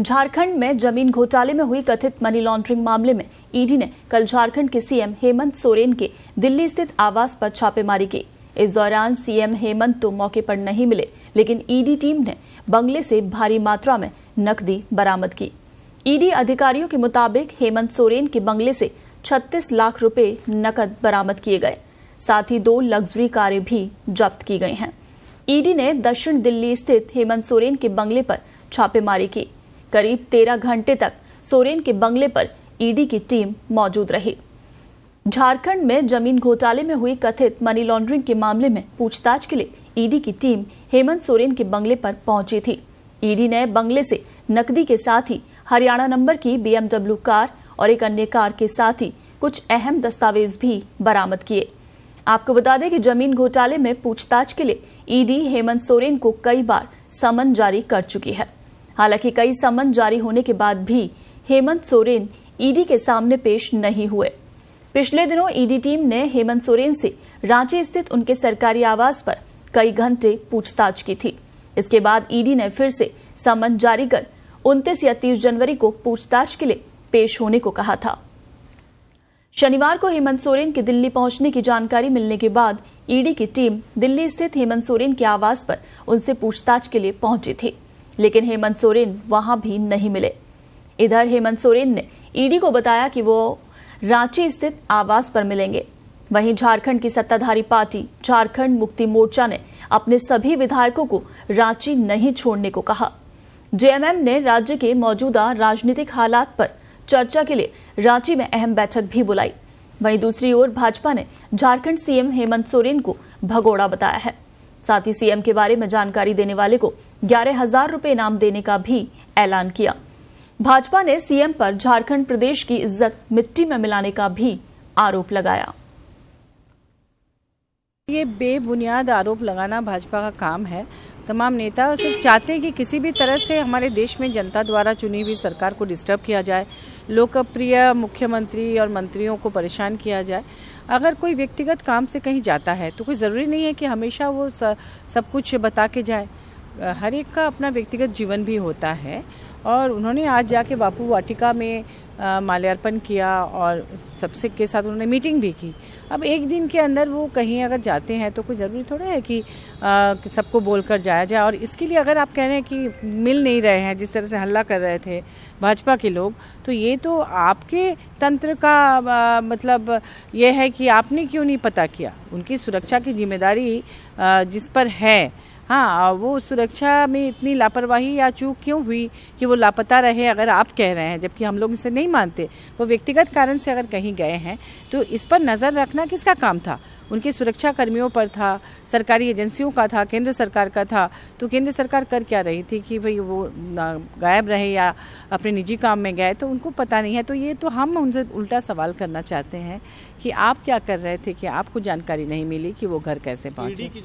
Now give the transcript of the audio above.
झारखंड में जमीन घोटाले में हुई कथित मनी लॉन्ड्रिंग मामले में ईडी e ने कल झारखंड के सीएम हेमंत सोरेन के दिल्ली स्थित आवास पर छापेमारी की इस दौरान सीएम हेमंत तो मौके पर नहीं मिले लेकिन ईडी e टीम ने बंगले से भारी मात्रा में नकदी बरामद की ईडी e अधिकारियों के मुताबिक हेमंत सोरेन के बंगले से 36 लाख रुपए नकद बरामद किए गए साथ ही दो लग्जरी कारें भी जब्त की गई हैं ईडी ने दक्षिण दिल्ली स्थित हेमंत सोरेन के बंगले पर छापेमारी की करीब तेरह घंटे तक सोरेन के बंगले पर ईडी की टीम मौजूद रही झारखंड में जमीन घोटाले में हुई कथित मनी लॉन्ड्रिंग के मामले में पूछताछ के लिए ईडी की टीम हेमंत सोरेन के बंगले पर पहुंची थी ईडी ने बंगले से नकदी के साथ ही हरियाणा नंबर की बीएमडब्ल्यू कार और एक अन्य कार के साथ ही कुछ अहम दस्तावेज भी बरामद किए आपको बता दें कि जमीन घोटाले में पूछताछ के लिए ईडी हेमंत सोरेन को कई बार समन जारी कर चुकी है हालांकि कई समन जारी होने के बाद भी हेमंत सोरेन ईडी के सामने पेश नहीं हुए पिछले दिनों ईडी टीम ने हेमंत सोरेन से रांची स्थित उनके सरकारी आवास पर कई घंटे पूछताछ की थी इसके बाद ईडी ने फिर से समन जारी कर उनतीस या तीस जनवरी को पूछताछ के लिए पेश होने को कहा था शनिवार को हेमंत सोरेन के दिल्ली पहुंचने की जानकारी मिलने के बाद ईडी की टीम दिल्ली स्थित हेमंत सोरेन के आवास पर उनसे पूछताछ के लिए पहुंची थी लेकिन हेमंत सोरेन वहां भी नहीं मिले इधर हेमंत सोरेन ने ईडी को बताया कि वो रांची स्थित आवास पर मिलेंगे वहीं झारखंड की सत्ताधारी पार्टी झारखंड मुक्ति मोर्चा ने अपने सभी विधायकों को रांची नहीं छोड़ने को कहा जेएमएम ने राज्य के मौजूदा राजनीतिक हालात पर चर्चा के लिए रांची में अहम बैठक भी बुलाई वहीं दूसरी ओर भाजपा ने झारखंड सीएम हेमंत सोरेन को भगोड़ा बताया है साथ ही सीएम के बारे में जानकारी देने वाले को ग्यारह हजार रूपये इनाम देने का भी ऐलान किया भाजपा ने सीएम पर झारखंड प्रदेश की इज्जत मिट्टी में मिलाने का भी आरोप लगाया ये बेबुनियाद आरोप लगाना भाजपा का काम है तमाम नेता सिर्फ चाहते हैं कि किसी भी तरह से हमारे देश में जनता द्वारा चुनी हुई सरकार को डिस्टर्ब किया जाए लोकप्रिय मुख्यमंत्री और मंत्रियों को परेशान किया जाए अगर कोई व्यक्तिगत काम से कहीं जाता है तो कोई ज़रूरी नहीं है कि हमेशा वो सब कुछ बता के जाए हर एक का अपना व्यक्तिगत जीवन भी होता है और उन्होंने आज जाके बापू वाटिका में माल्यार्पण किया और सबसे के साथ उन्होंने मीटिंग भी की अब एक दिन के अंदर वो कहीं अगर जाते हैं तो कोई ज़रूरी थोड़ा है कि, कि सबको बोल कर जाया जाए और इसके लिए अगर आप कह रहे हैं कि मिल नहीं रहे हैं जिस तरह से हल्ला कर रहे थे भाजपा के लोग तो ये तो आपके तंत्र का आ, मतलब ये है कि आपने क्यों नहीं पता किया उनकी सुरक्षा की जिम्मेदारी जिस पर है हाँ वो सुरक्षा में इतनी लापरवाही या चूक क्यों हुई कि वो लापता रहे अगर आप कह रहे हैं जबकि हम लोग इसे नहीं मानते वो व्यक्तिगत कारण से अगर कहीं गए हैं तो इस पर नज़र रखना किसका काम था उनके सुरक्षा कर्मियों पर था सरकारी एजेंसियों का था केंद्र सरकार का था तो केंद्र सरकार कर क्या रही थी कि भाई वो गायब रहे या अपने निजी काम में गए तो उनको पता नहीं है तो ये तो हम उनसे उल्टा सवाल करना चाहते हैं कि आप क्या कर रहे थे कि आपको जानकारी नहीं मिली कि वो घर कैसे पहुंचे